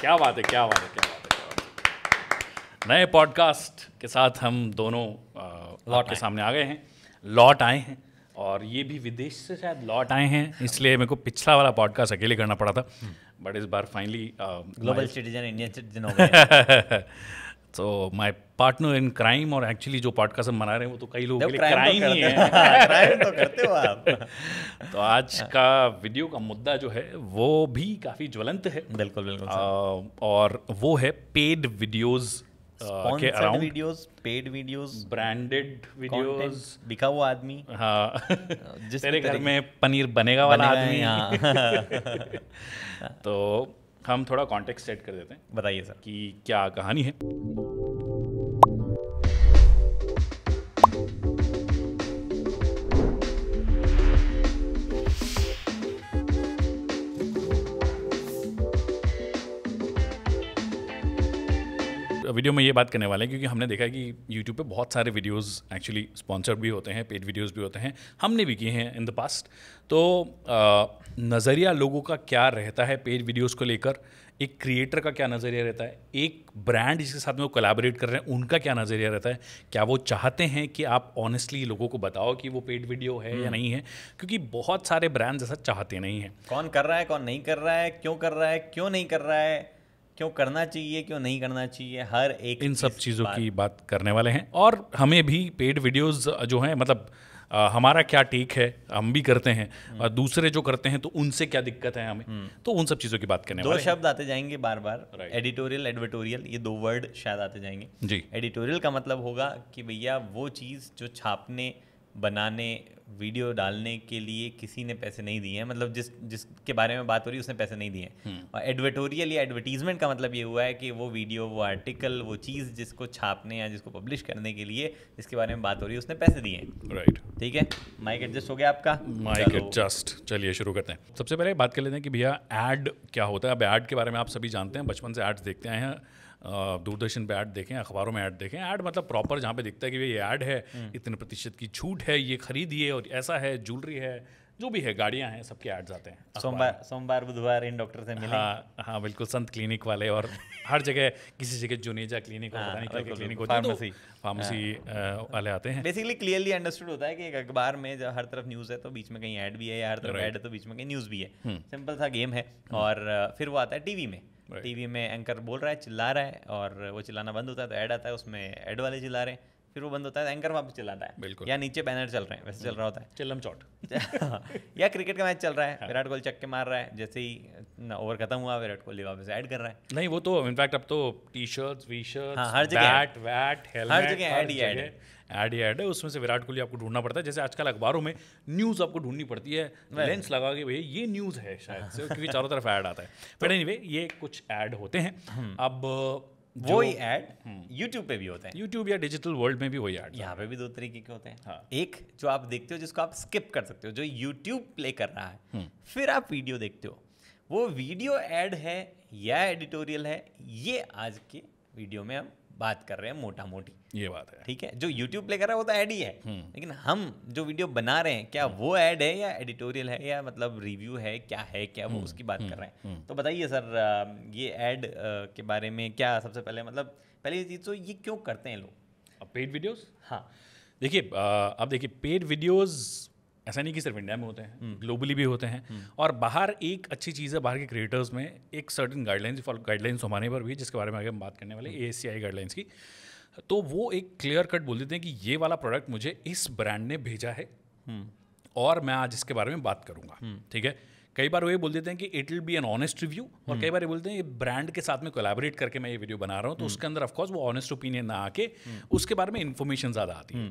क्या बात है क्या बात है क्या बात है, नए पॉडकास्ट के साथ हम दोनों लॉट के सामने आ गए हैं लॉट आए हैं और ये भी विदेश से शायद लौट आए हैं इसलिए मेरे को पिछला वाला पॉडकास्ट अकेले करना पड़ा था बट हम्म। इस बार finally global citizen Indian citizen हो गए तो माय पार्टनर इन क्राइम और एक्चुअली जो पॉडकास्ट हम बना रहे हैं वो तो कई लोग के लिए तो ही है क्राइम हाँ, तो करते हो आप तो आज का वीडियो का मुद्दा जो है वो भी काफ़ी ज्वलंत है बिल्कुल बिल्कुल और वो है पेड वीडियोज़ के around videos paid videos branded videos दिखा वो आदमी हाँ जिस तेरे घर में पनीर बनेगा वाला आदमी हाँ। तो हम थोड़ा कॉन्टेक्स्ट सेट कर देते हैं बताइए सर कि क्या कहानी है वीडियो में ये बात करने वाले हैं क्योंकि हमने देखा है कि यूट्यूब पे बहुत सारे वीडियोस एक्चुअली स्पॉन्सर्ड भी होते हैं पेड वीडियोस भी होते हैं हमने भी किए हैं इन द पास्ट तो नज़रिया लोगों का क्या रहता है पेड वीडियोस को लेकर एक क्रिएटर का क्या नज़रिया रहता है एक ब्रांड जिसके साथ में वो कोलैबोरेट कर रहे हैं उनका क्या नज़रिया रहता है क्या वो चाहते हैं कि आप ऑनेस्टली लोगों को बताओ कि वो पेड वीडियो है या हम्म। नहीं है क्योंकि बहुत सारे ब्रांड्स ऐसा चाहते नहीं हैं कौन कर रहा है कौन नहीं कर रहा है क्यों कर रहा है क्यों नहीं कर रहा है क्यों करना चाहिए क्यों नहीं करना चाहिए हर एक इन सब चीज़ों की बात करने वाले हैं और हमें भी पेड वीडियोस जो हैं मतलब आ, हमारा क्या टेक है हम भी करते हैं हम्म। और दूसरे जो करते हैं तो उनसे क्या दिक्कत है हमें हम्म। तो उन सब चीज़ों की बात करने दो शब्द आते जाएंगे बार बार एडिटोरियल एडवर्टोरियल ये दो वर्ड शायद आते जाएंगे जी एडिटोरियल का मतलब होगा कि भैया वो चीज़ जो छापने बनाने वीडियो डालने के लिए किसी ने पैसे नहीं दिए हैं मतलब जिस जिसके बारे में बात हो रही है उसने पैसे नहीं दिए हैं हम्म। और एडवर्टोरियल या एडवर्टीजमेंट का मतलब ये हुआ है कि वो वीडियो वो आर्टिकल वो चीज़ जिसको छापने या जिसको पब्लिश करने के लिए जिसके बारे में बात हो रही है उसने पैसे दिए हैं राइट ठीक है माइक एडजस्ट हो गया आपका माइक एडजस्ट चलिए शुरू करते हैं सबसे पहले बात कर लेते हैं कि भैया एड क्या होता है अब एड के बारे में आप सभी जानते हैं बचपन से एड्स देखते आए हैं दूरदर्शन पे ऐड देखें अखबारों में ऐड देखें ऐड मतलब प्रॉपर जहाँ पे दिखता है कि भाई ये ऐड है हम्म। इतने प्रतिशत की छूट है ये खरीदिए और ऐसा है ज्वेलरी है जो भी है गाड़ियाँ हैं सबके ऐड्स आते हैं सोमवार सोमवार बुधवार इन डॉक्टर से मिले हाँ हाँ बिल्कुल संत क्लिनिक वाले और हर जगह किसी जगह जुनेजा क्लिनिक हाँ, और क्लिनिक फार्मेसी फार्मेसी वाले आते हैं बेसिकली क्लियरली अंडरस्टूड होता है कि एक अखबार में जब हर तरफ न्यूज़ है तो बीच में कहीं ऐड भी है या हर तरफ ऐड है तो बीच में कहीं न्यूज़ भी है सिंपल हम्म। सा गेम है हम्म। और फिर वो आता है टीवी में right. टीवी में एंकर बोल रहा है चिल्ला रहा है और वो चिल्लाना बंद होता है तो ऐड आता है उसमें ऐड वाले चिल्ला रहे हैं फिर वो बंद होता है तो एंकर वापस चिल्लाता है बिल्कुल या नीचे बैनर चल रहे हैं वैसे चल रहा होता है चिल्लम चौट या क्रिकेट का मैच चल रहा है हाँ। विराट कोहली चक्के मार रहा है जैसे ही ओवर खत्म हुआ विराट कोहली वापस ऐड कर रहा है नहीं वो तो इनफैक्ट अब तो टी शर्ट वी शर्ट हर जगह हर जगह ऐड ही ऐड ऐड ही ऐड है उसमें से विराट कोहली आपको ढूंढना पड़ता है जैसे आजकल अखबारों में न्यूज़ आपको ढूंढनी पड़ती है लेंस लगा के भैया ये न्यूज़ है शायद से क्योंकि चारों तरफ ऐड आता है बट एनी तो ये कुछ ऐड होते हैं हम्म। अब वो ही ऐड यूट्यूब पे भी होते हैं यूट्यूब या डिजिटल वर्ल्ड में भी वही ऐड यहाँ पे भी दो तरीके के होते हैं हाँ. एक जो आप देखते हो जिसको आप स्किप कर सकते हो जो यूट्यूब प्ले कर रहा है हुँ. हम्म। फिर आप वीडियो देखते हो वो वीडियो ऐड है या एडिटोरियल है ये आज के वीडियो में हम बात कर रहे हैं मोटा मोटी ये बात है ठीक है जो यूट्यूब प्ले कर रहा है वो तो ऐड ही है हम्म। लेकिन हम जो वीडियो बना रहे हैं क्या वो ऐड है या एडिटोरियल है या मतलब रिव्यू है क्या है क्या वो हम्म, उसकी बात कर हम्म, रहे हैं तो बताइए सर ये ऐड के बारे में क्या सबसे पहले मतलब पहली चीज़ तो ये क्यों करते हैं लोग पेड वीडियोस हाँ देखिए अब देखिए पेड वीडियोस ऐसा नहीं कि सिर्फ इंडिया में होते हैं ग्लोबली हम्म। भी होते हैं हम्म। और बाहर एक अच्छी चीज़ है बाहर के क्रिएटर्स में एक सर्टन गाइडलाइंस गाइडलाइंस हमारे पर भी जिसके बारे में आगे हम बात करने वाले ए एस गाइडलाइंस की तो वो एक क्लियर कट बोल देते हैं कि ये वाला प्रोडक्ट मुझे इस ब्रांड ने भेजा है हम्म। और मैं आज इसके बारे में बात करूंगा ठीक है कई बार वो ये बोल देते हैं कि it will be an honest review और कई बार ये बोलते हैं ये ब्रांड के साथ में कोलैबोरेट करके मैं ये वीडियो बना रहा हूँ तो उसके अंदर ऑफकोर्स वो ऑनेस्ट ओपिनियन ना आके उसके बारे में इन्फॉर्मेशन ज़्यादा आती है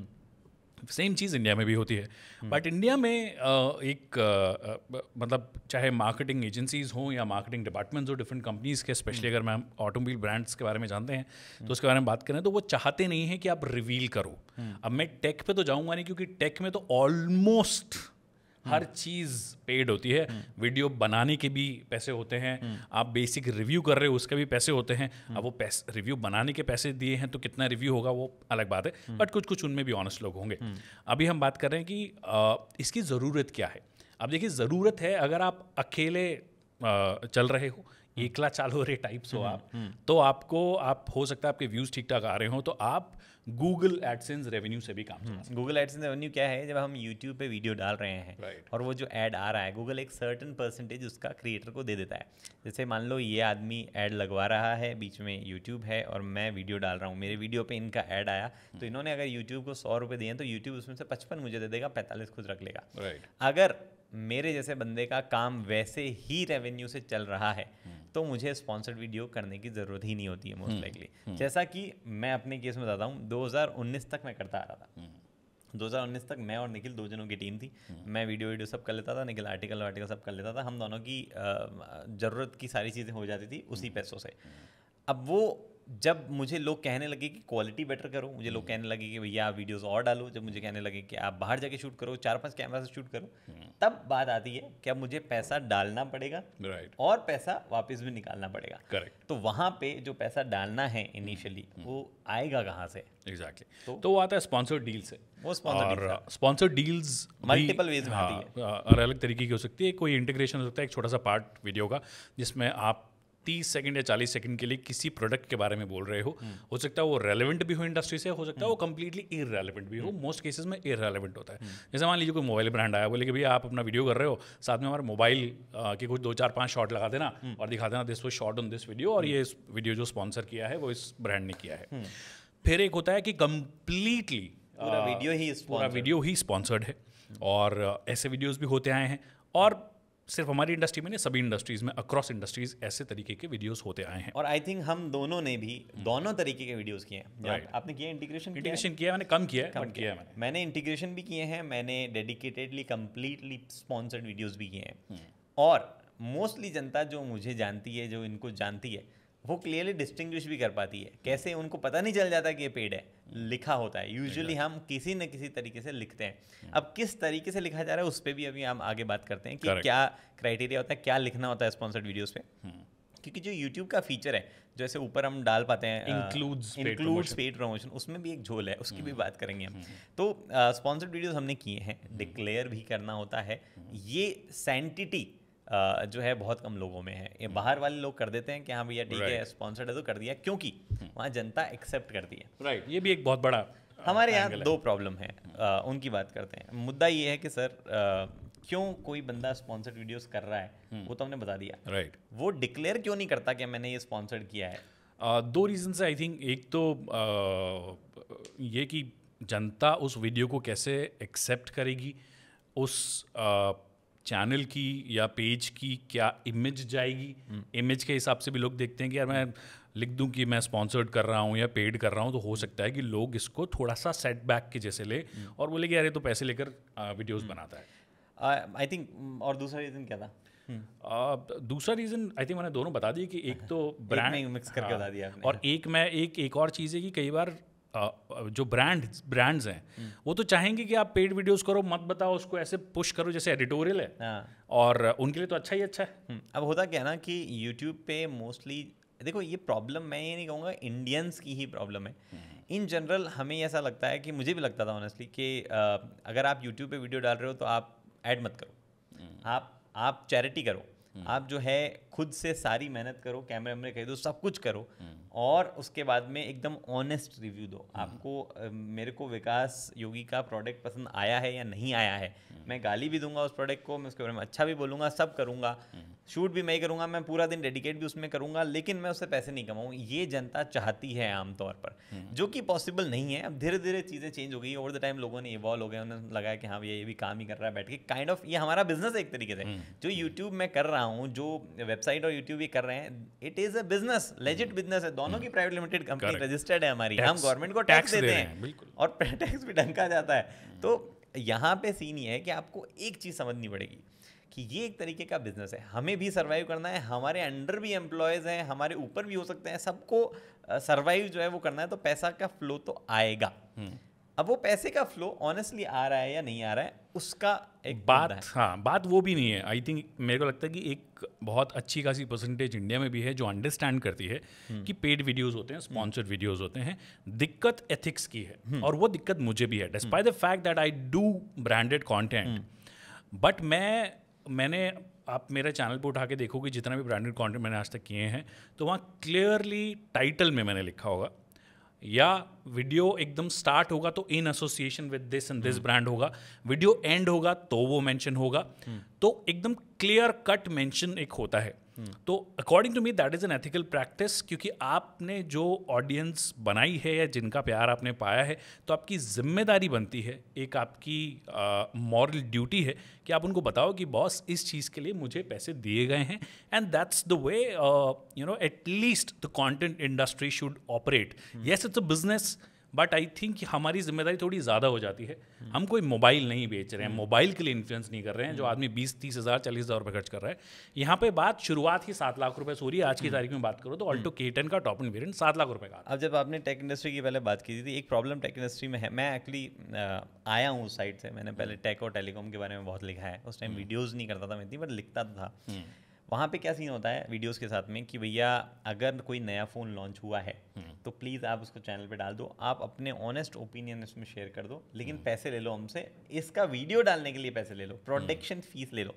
सेम चीज़ इंडिया में भी होती है बट hmm. इंडिया में एक मतलब चाहे मार्केटिंग एजेंसीज हों या मार्केटिंग डिपार्टमेंट्स हो डिफरेंट कंपनीज़ के स्पेशली hmm. अगर मैं ऑटोमोबाइल ब्रांड्स के बारे में जानते हैं तो hmm. उसके बारे में बात करें तो वो चाहते नहीं हैं कि आप रिवील करो अब मैं टेक पे तो जाऊँगा नहीं क्योंकि टेक में तो ऑलमोस्ट हर चीज़ पेड होती है वीडियो बनाने के भी पैसे होते हैं आप बेसिक रिव्यू कर रहे हो उसके भी पैसे होते हैं अब वो रिव्यू बनाने के पैसे दिए हैं तो कितना रिव्यू होगा वो अलग बात है बट कुछ कुछ उनमें भी ऑनेस्ट लोग होंगे अभी हम बात कर रहे हैं कि इसकी ज़रूरत क्या है अब देखिए ज़रूरत है अगर आप अकेले चल रहे हो एकला चाल हो रहे टाइप हो हम्म, आप हम्म। तो आपको आप हो सकता है आपके व्यूज ठीक ठाक आ रहे हो तो आप गूगल एडसेंस रेवेन्यू से भी काम चला गूगल एडसेंस रेवेन्यू क्या है जब हम यूट्यूब पे वीडियो डाल रहे हैं right. और वो जो एड आ रहा है गूगल एक सर्टन परसेंटेज उसका क्रिएटर को दे देता है जैसे मान लो ये आदमी एड लगवा रहा है बीच में यूट्यूब है और मैं वीडियो डाल रहा हूँ मेरे वीडियो पे इनका एड आया तो हम्म। इन्होंने अगर यूट्यूब को सौ रुपये दिए तो यूट्यूब उसमें से पचपन मुझे दे देगा पैंतालीस खुद रख लेगा राइट अगर मेरे जैसे बंदे का काम वैसे ही रेवेन्यू से चल रहा है hmm. तो मुझे स्पॉन्सर्ड वीडियो करने की ज़रूरत ही नहीं होती है मोस्ट हम्म, लाइकली हम्म. जैसा कि मैं अपने केस में बताता हूँ दो तक मैं करता आ रहा था 2019 हम्म. तक मैं और निखिल दो जनों की टीम थी मैं वीडियो वीडियो सब कर लेता था निखिल आर्टिकल वार्टिकल सब कर लेता था हम दोनों की ज़रूरत की सारी चीज़ें हो जाती थी उसी पैसों से अब वो जब मुझे लोग कहने लगे कि क्वालिटी बेटर करो मुझे लोग हम्म। कहने लगे कि भैया आप वीडियोस और डालो जब मुझे कहने लगे कि आप बाहर जाके शूट करो चार पांच कैमरा से शूट करो हम्म। तब बात आती है कि अब मुझे पैसा डालना पड़ेगा राइट right. और पैसा वापस भी निकालना पड़ेगा करेक्ट तो वहाँ पे जो पैसा डालना है इनिशियली हम्म। वो आएगा कहाँ से एग्जैक्टली exactly. तो, तो वो आता है स्पॉन्सर्ड डील से वो और स्पॉन्सर्ड डील्स मल्टीपल वेज में हाँ, आती अलग तरीके की हो सकती है कोई इंटीग्रेशन हो सकता है एक छोटा सा पार्ट वीडियो का जिसमें आप तीस सेकंड या चालीस सेकंड के लिए किसी प्रोडक्ट के बारे में बोल रहे हो हम्म। हो सकता है वो रेलिवेंट भी हो इंडस्ट्री से हो सकता है वो कंप्लीटली हम्म। इरेलीवेंट भी हो मोस्ट हम्म। केसेस में इरेलीवेंट होता है जैसे मान लीजिए कोई मोबाइल ब्रांड आया बोले कि भैया आप अपना वीडियो कर रहे हो साथ में हमारे मोबाइल के कुछ दो चार पाँच शॉट लगा देना और दिखा देना दिस वो शॉट ऑन दिस वीडियो और ये वीडियो जो स्पॉन्सर किया है वो इस ब्रांड ने किया है फिर एक होता है कि कंप्लीटली वीडियो ही पूरा वीडियो ही स्पॉन्सर्ड है और ऐसे वीडियोज भी होते आए हैं और सिर्फ हमारी इंडस्ट्री में नहीं सभी इंडस्ट्रीज में अक्रॉस इंडस्ट्रीज ऐसे तरीके के वीडियोस होते आए हैं और आई थिंक हम दोनों ने भी हम्म। दोनों तरीके के वीडियोस किए हैं right. आपने किया इंटीग्रेशन इंटीग्रेशन किया मैंने कम किया है कम किया है मैंने मैंने इंटीग्रेशन भी किए हैं मैंने डेडिकेटेडली कम्प्लीटली स्पॉन्सर्ड वीडियोज भी किए हैं हम्म। और मोस्टली जनता जो मुझे जानती है जो इनको जानती है वो क्लियरली डिस्टिंग्विश भी कर पाती है कैसे उनको पता नहीं चल जाता कि ये पेड है लिखा होता है यूजुअली हम किसी न किसी तरीके से लिखते हैं hmm. अब किस तरीके से लिखा जा रहा है उस पर भी अभी हम आगे बात करते हैं कि क्या क्राइटेरिया होता है क्या लिखना होता है स्पॉन्सर्ड वीडियोज़ पे hmm. क्योंकि जो यूट्यूब का फीचर है जैसे ऊपर हम डाल पाते हैं इंक्लूड्स इंक्लूड्स पेड प्रमोशन उसमें भी एक झोल है उसकी भी hmm. बात करेंगे हम तो स्पॉन्सर्ड वीडियोज हमने किए हैं डिक्लेयर भी करना होता है ये सैंटिटी जो है बहुत कम लोगों में है ये हम्म। बाहर वाले लोग कर देते हैं कि हाँ भैया ठीक है स्पॉन्सर्ड है तो कर दिया क्योंकि हम्म। वहाँ जनता एक्सेप्ट करती है राइट ये भी एक बहुत बड़ा हमारे यहाँ दो प्रॉब्लम है हम्म। उनकी बात करते हैं मुद्दा ये है कि सर क्यों कोई बंदा स्पॉन्सर्ड वीडियोस कर रहा है वो तो हमने बता दिया राइट right. वो डिक्लेयर क्यों नहीं करता कि हाँ, मैंने ये स्पॉन्सर्ड किया है uh, दो रीज़न से आई थिंक एक तो uh, ये कि जनता उस वीडियो को कैसे एक्सेप्ट करेगी उस uh, चैनल की या पेज की क्या इमेज जाएगी इमेज हम्म। के हिसाब से भी लोग देखते हैं कि यार मैं लिख दूं कि मैं स्पॉन्सर्ड कर रहा हूँ या पेड कर रहा हूँ तो हो सकता है कि लोग इसको थोड़ा सा सेटबैक के जैसे ले हम्म। और बोले कि यार ये तो पैसे लेकर वीडियोस हम्म। बनाता है आई थिंक और दूसरा रीज़न क्या था दूसरा रीज़न आई थिंक मैंने दोनों बता दिए कि एक तो ब्रांड मिक्स करके हाँ, बता दिया और एक मैं एक एक और चीज़ है कि कई बार जो ब्रांड ब्रांड्स हैं वो तो चाहेंगे कि आप पेड वीडियोस करो मत बताओ उसको ऐसे पुश करो जैसे एडिटोरियल है हाँ। और उनके लिए तो अच्छा ही अच्छा है हम्म, अब होता क्या ना कि यूट्यूब पे मोस्टली देखो ये प्रॉब्लम मैं ये नहीं कहूँगा इंडियंस की ही प्रॉब्लम है इन हम्म। जनरल हमें ऐसा लगता है कि मुझे भी लगता था ऑनेस्टली कि अगर आप यूट्यूब पे वीडियो डाल रहे हो तो आप ऐड मत करो हम्म। आप आप चैरिटी करो आप जो है खुद से सारी मेहनत करो कैमरे वैमरे खरीदो सब कुछ करो हम्म। और उसके बाद में एकदम ऑनेस्ट रिव्यू दो हम्म। आपको मेरे को विकास योगी का प्रोडक्ट पसंद आया है या नहीं आया है हम्म। मैं गाली भी दूंगा उस प्रोडक्ट को मैं उसके बारे में अच्छा भी बोलूँगा सब करूँगा शूट भी मैं करूँगा मैं पूरा दिन डेडिकेट भी उसमें करूँगा लेकिन मैं उससे पैसे नहीं कमाऊँ ये जनता चाहती है आमतौर पर जो कि पॉसिबल नहीं है अब धीरे धीरे चीज़ें चेंज हो गई ओवर द टाइम लोगों ने इवॉल्व हो गया उन्हें लगाया कि हाँ ये भी काम ही कर रहा है बैठ के काइंड ऑफ ये हमारा बिजनेस है एक तरीके से जो यूट्यूब में कर रहा हूँ जो वेबसाइट वेबसाइट और यूट्यूब भी कर रहे हैं it is a business legit business है दोनों की प्राइवेट लिमिटेड कंपनी रजिस्टर्ड है हमारी हम गवर्नमेंट को टैक्स देते हैं और टैक्स भी ढंका जाता है hmm. तो यहाँ पे सीन ये है कि आपको एक चीज़ समझनी पड़ेगी कि ये एक तरीके का बिजनेस है हमें भी सर्वाइव करना है हमारे अंडर भी एम्प्लॉयज़ हैं हमारे ऊपर भी हो सकते हैं सबको सर्वाइव जो है वो करना है तो पैसा का फ्लो तो आएगा hmm. अब वो पैसे का फ्लो ऑनेस्टली आ रहा है या नहीं आ रहा है उसका एक बात हाँ बात वो भी नहीं है आई थिंक मेरे को लगता है कि एक बहुत अच्छी खासी परसेंटेज इंडिया में भी है जो अंडरस्टैंड करती है हम्म। कि पेड वीडियोस होते हैं स्पॉन्सर्ड हम्म। वीडियोस होते हैं दिक्कत एथिक्स की है हम्म। और वो दिक्कत मुझे भी है despite the fact that I do branded content but मैं मैंने आप मेरे चैनल पर उठा के देखोगे जितना भी ब्रांडेड कॉन्टेंट मैंने आज तक किए हैं तो वहाँ क्लियरली टाइटल में मैंने लिखा होगा या वीडियो एकदम स्टार्ट होगा तो in association with this and this brand होगा वीडियो एंड होगा तो वो मेंशन होगा hmm. तो एकदम क्लियर कट मेंशन एक होता है तो according to me that is an ethical practice क्योंकि आपने जो ऑडियंस बनाई है या जिनका प्यार आपने पाया है तो आपकी जिम्मेदारी बनती है एक आपकी मॉरल ड्यूटी है कि आप उनको बताओ कि बॉस इस चीज़ के लिए मुझे पैसे दिए गए हैं and that's the way you know at least the content industry should operate yes it's a business but I think हमारी जिम्मेदारी थोड़ी ज़्यादा हो जाती है हम कोई मोबाइल नहीं बेच रहे हैं हम्म। मोबाइल के लिए इन्फ्लुएंस नहीं कर रहे हैं जो हम्म। आदमी बीस तीस हज़ार चालीस हज़ार रुपये खर्च कर रहा है यहाँ पे बात शुरुआत ही सात लाख रुपये से हो रही है आज की हम्म। तारीख में बात करो तो ऑल्टो के टेन का टॉप एंड वेरियंट सात लाख रुपये का अब जब आपने टेक इंडस्ट्री की पहले बात की थी तो एक प्रॉब्लम टेक इंडस्ट्री में है मैं एक्चुअली आया हूँ उस साइड से मैंने पहले टेक और टेलीकॉम के बारे में बहुत लिखा है उस टाइम वीडियोज़ नहीं करता था मैं इतनी बट लिखता था वहाँ पे क्या सीन होता है वीडियोस के साथ में कि भैया अगर कोई नया फ़ोन लॉन्च हुआ है हम्म। तो प्लीज़ आप उसको चैनल पे डाल दो आप अपने ऑनेस्ट ओपिनियन इसमें शेयर कर दो लेकिन हम्म। पैसे ले लो हमसे इसका वीडियो डालने के लिए पैसे ले लो प्रोटेक्शन हम्म। फीस ले लो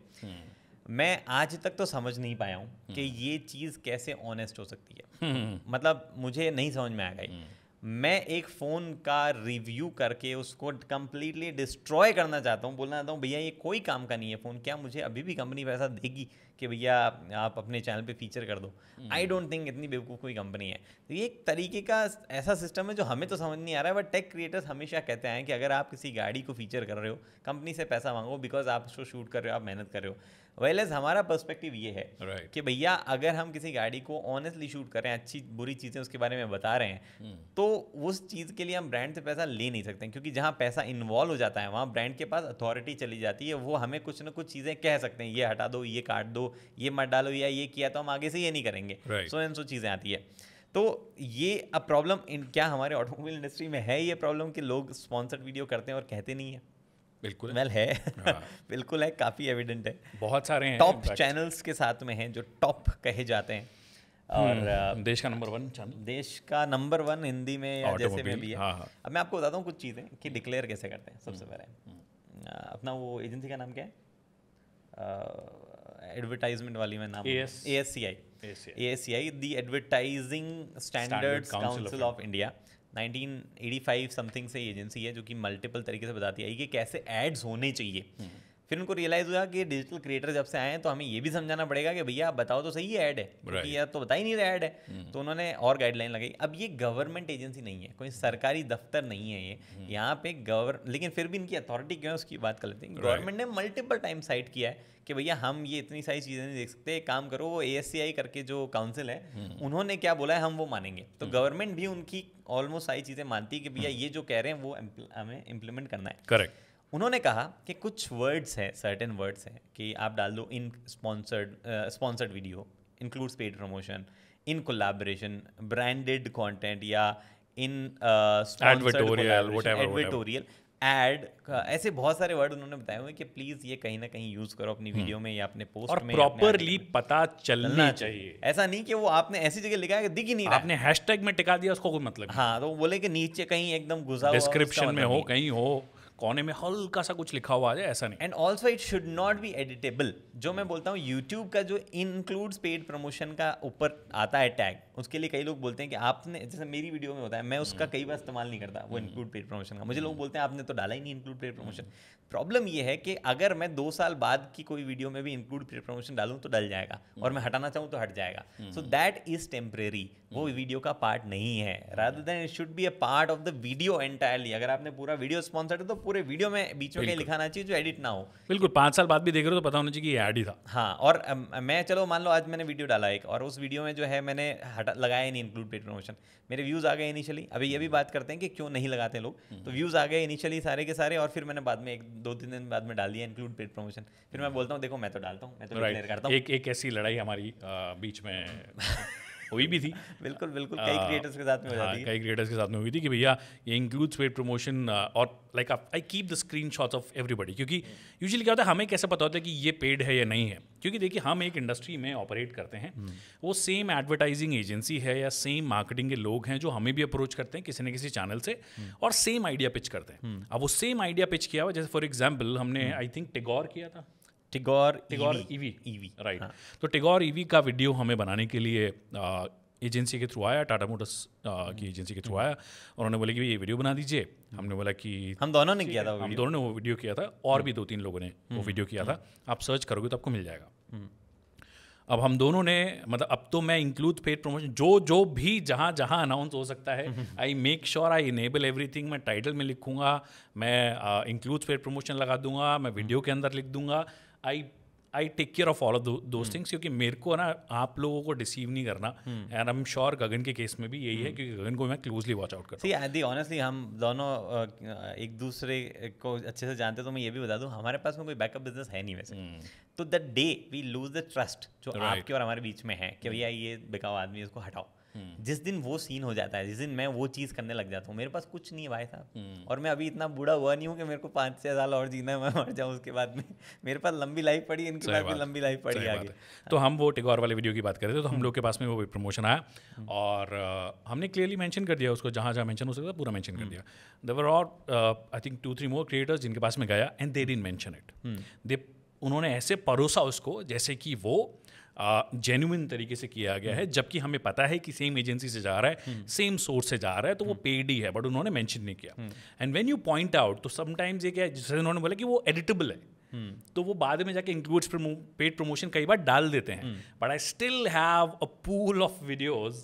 मैं आज तक तो समझ नहीं पाया हूँ कि ये चीज़ कैसे ऑनेस्ट हो सकती है मतलब मुझे नहीं समझ में आ गई मैं एक फ़ोन का रिव्यू करके उसको कम्प्लीटली डिस्ट्रॉय करना चाहता हूँ बोलना चाहता हूँ भैया ये कोई काम का नहीं है फ़ोन क्या मुझे अभी भी कंपनी पैसा देगी कि भैया आप अपने चैनल पे फीचर कर दो आई डोंट थिंक इतनी बेवकूफ़ कोई कंपनी है तो ये एक तरीके का ऐसा सिस्टम है जो हमें तो समझ नहीं आ रहा है बट टेक क्रिएटर्स हमेशा कहते हैं कि अगर आप किसी गाड़ी को फीचर कर रहे हो कंपनी से पैसा मांगो बिकॉज आप उसको शूट कर रहे हो आप मेहनत कर रहे हो वेल एज हमारा पर्सपेक्टिव ये है right. कि भैया अगर हम किसी गाड़ी को ऑनेस्टली शूट कर रहे हैं अच्छी बुरी चीज़ें उसके बारे में बता रहे हैं hmm. तो उस चीज़ के लिए हम ब्रांड से पैसा ले नहीं सकते क्योंकि जहाँ पैसा इन्वॉल्व हो जाता है वहाँ ब्रांड के पास अथॉरिटी चली जाती है वो हमें कुछ ना कुछ चीज़ें कह सकते हैं ये हटा दो ये काट दो ये मत डालो या ये किया तो हम आगे से ये नहीं करेंगे सो एन सो चीज़ें आती है तो ये अब प्रॉब्लम क्या हमारे ऑटोमोबाइल इंडस्ट्री में है ये प्रॉब्लम कि लोग स्पॉन्सर्ड वीडियो करते हैं और कहते नहीं है बिल्कुल वेल है हाँ। बिल्कुल है काफ़ी एविडेंट है बहुत सारे हैं टॉप चैनल्स के साथ में हैं जो टॉप कहे जाते हैं हम्म, और हम्म, देश का नंबर वन चैनल देश का नंबर वन हिंदी में या जैसे में भी है हाँ, हाँ, अब मैं आपको बताता हूँ कुछ चीज़ें कि डिक्लेयर कैसे करते हैं सबसे हम्म। पहले अपना वो एजेंसी का नाम क्या है एडवर्टाइजमेंट वाली मैं नाम A S C I A S C I the advertising standard council of India 1985 something से एजेंसी है जो कि मल्टीपल तरीके से बताती है कि कैसे एड्स होने चाहिए हम्म। फिर उनको रियलाइज हुआ कि डिजिटल क्रिएटर जब से आए हैं तो हमें ये भी समझाना पड़ेगा कि भैया आप बताओ तो सही ऐड है क्योंकि यार तो बता ही नहीं रहा ऐड है तो उन्होंने और गाइडलाइन लगाई अब ये गवर्नमेंट एजेंसी नहीं है कोई सरकारी दफ्तर नहीं है ये हम्म। यहाँ पे गवर लेकिन फिर भी इनकी अथॉरिटी क्यों है उसकी बात कर लेते हैं गवर्नमेंट ने मल्टीपल टाइम साइट किया है कि भैया हम ये इतनी सारी चीज़ें नहीं देख सकते काम करो वो ए करके जो काउंसिल है हम्म। उन्होंने क्या बोला है हम वो मानेंगे तो गवर्नमेंट हम्म। भी उनकी ऑलमोस्ट सारी चीज़ें मानती है कि भैया ये जो कह रहे हैं वो हमें इम्प्लीमेंट करना है करेक्ट उन्होंने कहा कि कुछ वर्ड्स हैं सर्टेन वर्ड्स हैं कि आप डाल दो इन sponsored sponsored video includes paid promotion in collaboration branded content या इन एडवर्टोरियल एडवर्टोरियल एड ऐसे बहुत सारे वर्ड उन्होंने बताए हुए कि प्लीज ये कहीं ना कहीं यूज करो अपनी वीडियो हम्म। में या अपने पोस्ट और में प्रॉपरली पता चलना चाहिए ऐसा नहीं कि वो आपने ऐसी जगह लिखा है कि दिख ही नहीं आपने हैशटैग में टिका दिया उसको कोई मतलब हाँ तो बोले कि नीचे कहीं एकदम गुजार डिस्क्रिप्शन में हो मतलब कहीं हो कोने में हल्का सा कुछ लिखा हुआ आ जाए ऐसा नहीं and also it should not be editable जो मैं बोलता हूँ यूट्यूब का जो इंक्लूड्स पेड प्रमोशन का ऊपर आता है टैग उसके लिए कई लोग बोलते हैं कि आपने जैसे मेरी वीडियो में होता है मैं उसका हम्म। कई बार इस्तेमाल नहीं करता वो इंक्लूड पेड प्रमोशन का मुझे लोग बोलते हैं आपने तो डाला ही नहीं इंक्लूड पेड प्रमोशन प्रॉब्लम ये है कि अगर मैं दो साल बाद की कोई वीडियो में भी इंक्लूड प्रमोशन डालूं तो डल जाएगा हम्म। और मैं हटाना चाहूँ तो हट जाएगा सो दैट इज टेम्परेरी वो हम्म। वीडियो का पार्ट नहीं है rather than it should be a part of the video entirely अगर आपने पूरा वीडियो स्पॉन्सर्ड है तो पूरे वीडियो में बीच में कहीं लिखाना चाहिए जो एडिट ना हो बिल्कुल पाँच साल बाद भी देख रहे हो तो पता होना चाहिए कि ये ही था हाँ और मैं चलो मान लो आज मैंने वीडियो डाला एक और उस वीडियो में जो है मैंने हटा लगाया नहीं इंक्लूड पेड प्रमोशन मेरे व्यूज़ आ गए इनिशियली अभी ये भी हम्म। बात करते हैं कि क्यों नहीं लगाते लोग तो व्यूज़ आ गए इनिशियली सारे के सारे और फिर मैंने बाद में एक दो तीन दिन बाद में डाल दिया इंक्लूड पेड प्रमोशन फिर मैं बोलता हूँ देखो मैं तो डालता हूँ मैं तो करता हूँ एक एक ऐसी लड़ाई हमारी बीच में हुई भी थी बिल्कुल बिल्कुल कई क्रिएटर्स हाँ, के साथ में हो हाँ, जाती है कई क्रिएटर्स के साथ में हुई थी कि भैया ये इंक्लूड्स पेड प्रमोशन और like I keep the screen of everybody क्योंकि यूजली क्या होता है हमें कैसे पता होता है कि ये पेड है या नहीं है क्योंकि देखिए हम एक इंडस्ट्री में ऑपरेट करते हैं हम्म। वो सेम एडवर्टाइजिंग एजेंसी है या सेम मार्केटिंग के लोग हैं जो हमें भी अप्रोच करते हैं किसी न किसी चैनल से हम्म। और सेम आइडिया पिच करते हैं हम्म। अब वो सेम आइडिया पिच किया हुआ जैसे फॉर एग्जाम्पल हमने आई थिंक टिगोर किया था Tigor Tigor EV EV right तो टिगोर ईवी e का वीडियो हमें बनाने के लिए एजेंसी के थ्रू आया टाटा मोटर्स की एजेंसी हम्म। के थ्रू हम्म। आया उन्होंने बोला कि ये वीडियो बना दीजिए हम्म। हमने बोला कि हम दोनों ने किया था हम दोनों ने वो वीडियो किया था और भी दो तीन लोगों ने वो वीडियो किया था आप सर्च करोगे तो आपको मिल जाएगा अब हम दोनों ने मतलब अब तो मैं इंक्लूड पेड प्रमोशन जो जो भी जहाँ जहाँ अनाउंस हो सकता है I make sure I enable everything मैं टाइटल में लिखूंगा मैं इंक्लूड पेड प्रमोशन लगा दूंगा मैं वीडियो के अंदर लिख दूंगा I I take care of all of those things क्योंकि मेरे को ना आप लोगों को डिसीव नहीं करना and I am sure Gagan के केस में भी यही है hmm. क्योंकि गगन को मैं क्लोजली वॉच आउट करता हूँ दी ऑनेस्टली हम दोनों एक दूसरे को अच्छे से जानते तो मैं ये भी बता दूँ हमारे पास में कोई बैकअप बिजनेस है नहीं वैसे hmm. तो the day we lose the trust जो आपके और हमारे बीच में है कि hmm. भैया ये बेकाव आदमी इसको हटाओ हम्म। जिस दिन वो सीन हो जाता है जिस दिन मैं वो चीज़ करने लग जाता हूँ मेरे पास कुछ नहीं है भाई साहब हम्म। और मैं अभी इतना बुरा हुआ नहीं हूँ कि मेरे को पाँच छः साल और जीना है मैं मर जाऊँ उसके बाद में मेरे पास लंबी लाइफ पड़ी इनके पास भी लंबी लाइफ पड़ी आगे तो हम वो टिगोर वाले वीडियो की बात कर रहे थे तो हम हम्म। लोग के पास में वो प्रमोशन आया और हमने क्लियरली मैंशन कर दिया उसको जहाँ जहाँ मैंशन हो सकता पूरा मैंशन कर दिया देवर और I think two three more creators जिनके पास में गया एंड दे डिन मैंशन इट दे उन्होंने ऐसे परोसा उसको जैसे कि वो जेन्यून तरीके से किया गया है जबकि हमें पता है कि सेम एजेंसी से जा रहा है सेम हम्म। सोर्स से जा रहा है तो वो पेड हम्म। ही है बट उन्होंने मैंशन नहीं किया and when you point out तो समटाइम्स ये क्या है जैसे उन्होंने बोला कि वो एडिटेबल है हम्म। तो वो बाद में जाके इंक्लूड्स पेड प्रमोशन कई बार डाल देते हैं but I still have a pool of videos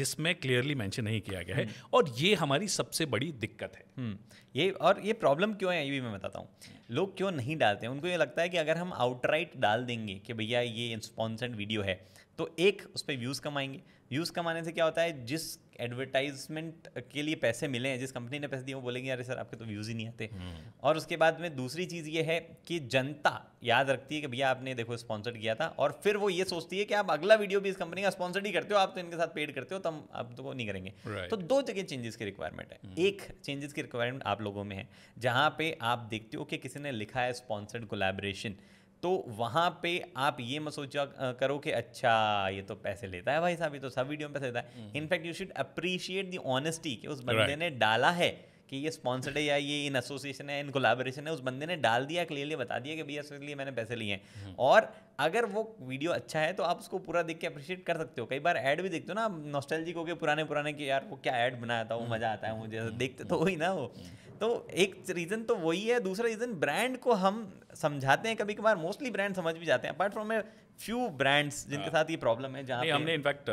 जिसमें क्लियरली मैंशन नहीं किया गया है हम्म। और ये हमारी सबसे बड़ी दिक्कत है हम्म। ये और ये प्रॉब्लम क्यों है ये भी मैं बताता हूँ लोग क्यों नहीं डालते हैं उनको ये लगता है कि अगर हम आउटराइट डाल देंगे कि भैया ये स्पॉन्सर्ड वीडियो है तो एक उस पर व्यूज़ कमाएंगे व्यूज़ कमाने से क्या होता है जिस एडवर्टाइजमेंट के लिए पैसे मिले हैं जिस कंपनी ने पैसे दिए वो बोलेंगे अरे सर आपके तो व्यूज़ ही नहीं आते हम्म। और उसके बाद में दूसरी चीज़ ये है कि जनता याद रखती है कि भैया आपने देखो स्पॉन्सर्ड किया था और फिर वो ये सोचती है कि आप अगला वीडियो भी इस कंपनी का स्पॉन्सर्ड ही करते हो आप तो इनके साथ पेड करते हो तो आप तो वो नहीं करेंगे right. तो दो जगह चेंजेस की रिक्वायरमेंट है हम्म। एक चेंजेस की रिक्वायरमेंट आप लोगों में है जहाँ पे आप देखते हो कि किसी ने लिखा है स्पॉन्सर्ड कोलेबरेशन तो वहाँ पे आप ये मत सोचा करो कि अच्छा ये तो पैसे लेता है भाई साहब ये तो सब वीडियो में पैसे लेता है in fact you should appreciate the honesty कि उस बंदे right. ने डाला है कि ये स्पॉन्सर्ड है या ये इन एसोसिएशन है इन कोलाबोरेशन है उस बंदे ने डाल दिया क्लियरली बता दिया कि भैया इसके लिए मैंने पैसे लिए हैं हम्म। और अगर वो वीडियो अच्छा है तो आप उसको पूरा देख के अप्रिशिएट कर सकते हो कई बार ऐड भी देखते हो ना नॉस्टैल्जिक हो गए पुराने पुराने कि यार वो क्या ऐड बनाया था वो मज़ा आता है मुझे हम्म। देखते तो वही ना वो हम्म। तो एक रीज़न तो वही है दूसरा रीज़न ब्रांड को हम समझाते हैं कभी कभार मोस्टली ब्रांड समझ भी जाते हैं apart from a few brands जिनके हाँ। साथ ये प्रॉब्लम है जहाँ हमने इनफैक्ट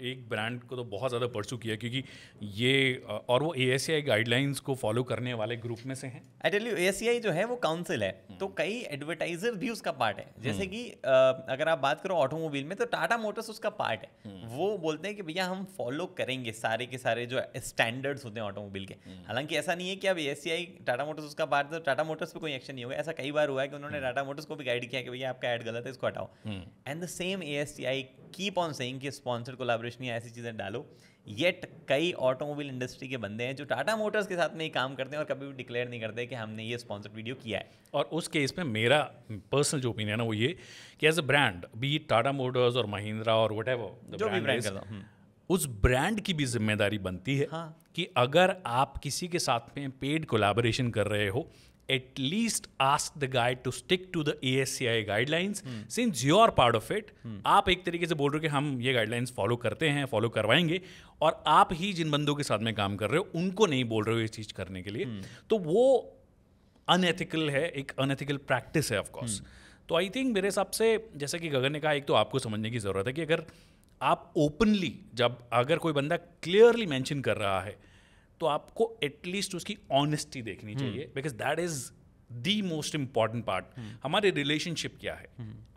एक ब्रांड को तो बहुत ज़्यादा परसू किया क्योंकि ये और वो ए गाइडलाइंस को फॉलो करने वाले ग्रुप में से हैं आई टेल यू ए जो है वो काउंसिल है हम्म। तो कई एडवर्टाइजर भी उसका पार्ट है जैसे हम्म। कि अगर आप बात करो ऑटोमोबाइल में तो टाटा मोटर्स उसका पार्ट है हम्म। वो बोलते हैं कि भैया हम फॉलो करेंगे सारे के सारे जो स्टैंडर्ड्स होते हैं ऑटोमोबाइल के हालांकि ऐसा नहीं है कि अब ए टाटा मोटर्स उसका पार्ट है तो टाटा मोटर्स पर कोई एक्शन नहीं होगा ऐसा कई बार हुआ है कि उन्होंने टाटा मोटर्स को भी गाइड किया कि भैया आपका एड गलत है इसको हटाओ and the same a keep on saying कि स्पॉन्सर्ड कोलाब्रेशन या ऐसी चीज़ें डालो येट कई ऑटोमोबाइल इंडस्ट्री के बंदे हैं जो टाटा मोटर्स के साथ में ही काम करते हैं और कभी भी डिक्लेयर नहीं करते कि हमने ये स्पॉन्सर्ड वीडियो किया है और उस केस में मेरा पर्सनल जो ओपिनियन है वो ये कि as a brand be Tata Motors और महिंद्रा और वट एवर जो भी ब्रांड करता हूँ उस ब्रांड की भी जिम्मेदारी बनती है हाँ। कि अगर आप किसी के साथ में पेड कोलाबोरेशन कर रहे हो at least ask the guy to stick to the ASCI guidelines hmm. since you are part of it hmm. आप एक तरीके से बोल रहे हो कि हम ये गाइडलाइंस फॉलो करते हैं फॉलो करवाएंगे और आप ही जिन बंदों के साथ में काम कर रहे हो उनको नहीं बोल रहे हो ये चीज़ करने के लिए hmm. तो वो अनएथिकल है एक अनएथिकल प्रैक्टिस है ऑफकोर्स तो आई थिंक मेरे हिसाब से जैसे कि गगन ने कहा एक तो आपको समझने की ज़रूरत है कि अगर आप ओपनली जब अगर कोई बंदा क्लियरली मैंशन कर रहा है तो आपको एटलीस्ट उसकी ऑनेस्टी देखनी hmm. चाहिए because that is the most important part हमारे रिलेशनशिप क्या है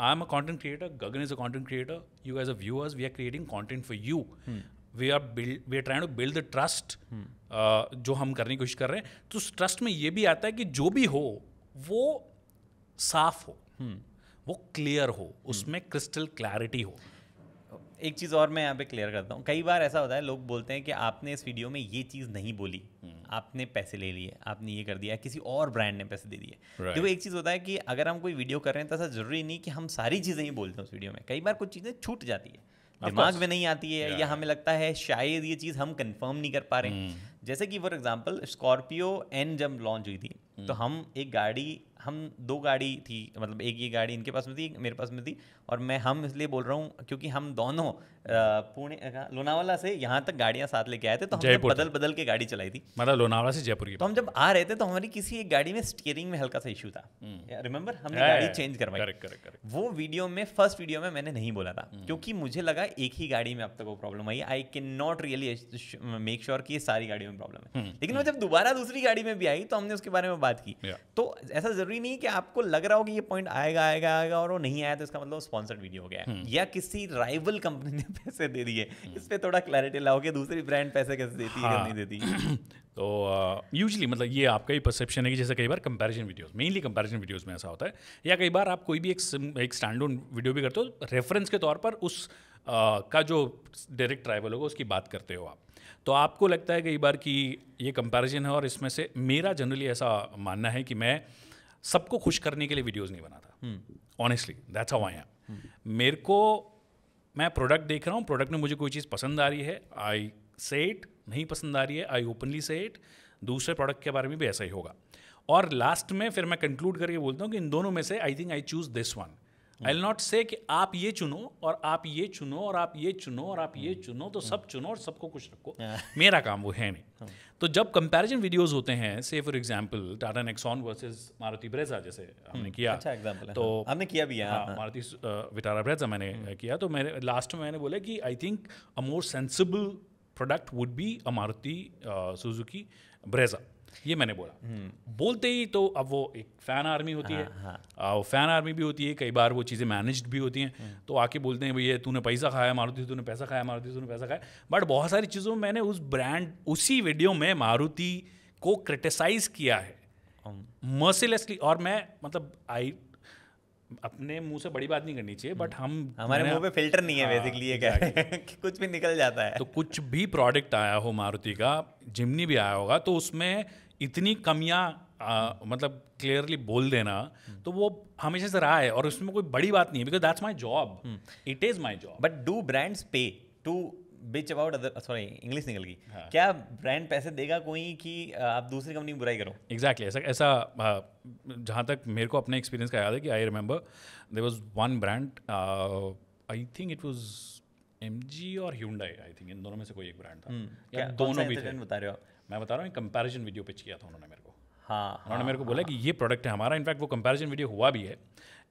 I am a content creator Gagan is a content creator you as a viewers we are creating content for you we are build we are trying to build the trust जो हम करने की कोशिश कर रहे हैं तो उस ट्रस्ट में ये भी आता है कि जो भी हो वो साफ हो hmm. वो क्लियर हो hmm. उसमें क्रिस्टल क्लैरिटी हो एक चीज़ और मैं यहाँ पे क्लियर करता हूँ कई बार ऐसा होता है लोग बोलते हैं कि आपने इस वीडियो में ये चीज़ नहीं बोली हम्म। आपने पैसे ले लिए आपने ये कर दिया किसी और ब्रांड ने पैसे दे दिए right. एक चीज़ होता है कि अगर हम कोई वीडियो कर रहे हैं तो ऐसा ज़रूरी नहीं कि हम सारी चीज़ें ही बोलते हैं उस वीडियो में कई बार कुछ चीज़ें छूट जाती है दिमाग में नहीं आती है या हमें लगता है शायद ये चीज़ हम कंफर्म नहीं कर पा रहे हम्म। जैसे कि फॉर एग्जांपल स्कॉर्पियो एन जब लॉन्च हुई थी हम्म। तो हम एक गाड़ी हम दो गाड़ी थी मतलब एक ही गाड़ी इनके पास में थी मेरे पास में थी और मैं हम इसलिए बोल रहा हूँ क्योंकि हम दोनों पुणे लोनावाला से यहाँ तक गाड़ियाँ साथ लेके आए थे तो हमने बदल बदल के गाड़ी चलाई थी मतलब लोनावाला से जयपुर की तो हम जब आ रहे थे तो हमारी किसी एक गाड़ी में स्टीयरिंग में हल्का सा इशू था रिमेंबर हम्म। हमने गाड़ी चेंज करवाई वो वीडियो में फर्स्ट वीडियो में मैंने नहीं बोला था हम्म। क्योंकि मुझे लगा एक ही गाड़ी में अब तक वो प्रॉब्लम आई I can not really make sure की सारी गाड़ियों में प्रॉब्लम है हम्म। लेकिन वो जब दोबारा दूसरी गाड़ी में भी आई तो हमने उसके बारे में बात की तो ऐसा जरूरी जरूरी नहीं कि आपको लग रहा हो कि ये पॉइंट आएगा आएगा आएगा और वो नहीं आया तो इसका मतलब स्पॉन्सर्ड वीडियो हो गया है हम्म। या किसी राइवल कंपनी ने पैसे दे दिए हम्म। इस पर थोड़ा क्लैरिटी लाओ कि दूसरी ब्रांड पैसे कैसे देती है हाँ। नहीं देती तो यूजली uh, मतलब ये आपका ही परसेप्शन है कि जैसे कई बार comparison videos mainly comparison videos में ऐसा होता है या कई बार आप कोई भी एक एक स्टैंड वीडियो भी करते हो रेफरेंस तो के तौर पर उस Uh, का जो डायरेक्ट ट्राइवल होगा उसकी बात करते हो आप तो आपको लगता है कई बार कि ये कंपैरिजन है और इसमें से मेरा जनरली ऐसा मानना है कि मैं uh, सबको खुश करने के लिए वीडियोज नहीं बनाता honestly that's how I am मेरे को मैं प्रोडक्ट देख रहा हूँ प्रोडक्ट में मुझे कोई चीज़ पसंद आ रही है आई से इट नहीं पसंद आ रही है आई ओपनली से इट दूसरे प्रोडक्ट के बारे में भी ऐसा ही होगा और लास्ट में फिर मैं कंक्लूड करके बोलता हूँ कि इन दोनों में से I think I choose this one I will not say कि आप ये चुनो और आप ये चुनो और आप ये चुनो और आप ये चुनो तो सब चुनो और सबको कुछ रखो मेरा काम वो है नहीं हाँ। तो जब कंपैरिजन वीडियोस होते हैं say for example Tata Nexon versus Maruti Brezza जैसे हमने hmm, किया अच्छा एग्जांपल तो हाँ, हमने किया भी है मारुति विटारा ब्रेजा मैंने hmm. किया तो मैंने लास्ट में मैंने बोला कि I think a more sensible product would be a Maruti Suzuki Brezza ये मैंने बोला हम्म। बोलते ही तो अब वो एक फ़ैन आर्मी होती हाँ, है हाँ. हाँ। वो फ़ैन आर्मी भी होती है कई बार वो चीज़ें मैनेज भी होती हैं हम्म। तो आके बोलते हैं भैया तूने पैसा खाया मारुति तूने पैसा खाया मारुति तूने पैसा खाया बट बहुत सारी चीज़ों में मैंने उस ब्रांड उसी वीडियो में मारुति को क्रिटिसाइज़ किया है मर्सिलेसली um। और मैं मतलब आई अपने मुंह से बड़ी बात नहीं करनी चाहिए बट हम हमारे मुंह पे फिल्टर नहीं है बेसिकली हाँ, ये क्या कुछ भी निकल जाता है तो कुछ भी प्रोडक्ट आया हो मारुति का जिमनी भी आया होगा तो उसमें इतनी कमियां मतलब क्लियरली बोल देना हम्म। तो वो हमेशा से रहा है और उसमें कोई बड़ी बात नहीं है because that's my job it is my job but do brands pay to bitch about other sorry English निकल गई हाँ. क्या ब्रांड पैसे देगा कोई कि uh, आप दूसरी कंपनी में बुराई करो एग्जैक्टली exactly, ऐसा ऐसा uh, जहाँ तक मेरे को अपने एक्सपीरियंस का याद है कि I remember there was one brand I think it was M G और ह्यूंडाई आई थिंक इन दोनों में से कोई एक ब्रांड था हुँ. हम्म, या दोनों भी थे बता रहे हो मैं बता रहा हूँ कंपेरिजन वीडियो पिच किया था उन्होंने मेरे को हाँ उन्होंने मेरे को हाँ, बोला हाँ। कि ये प्रोडक्ट है हमारा इनफैक्ट वो कंपेरिजन वीडियो हुआ भी है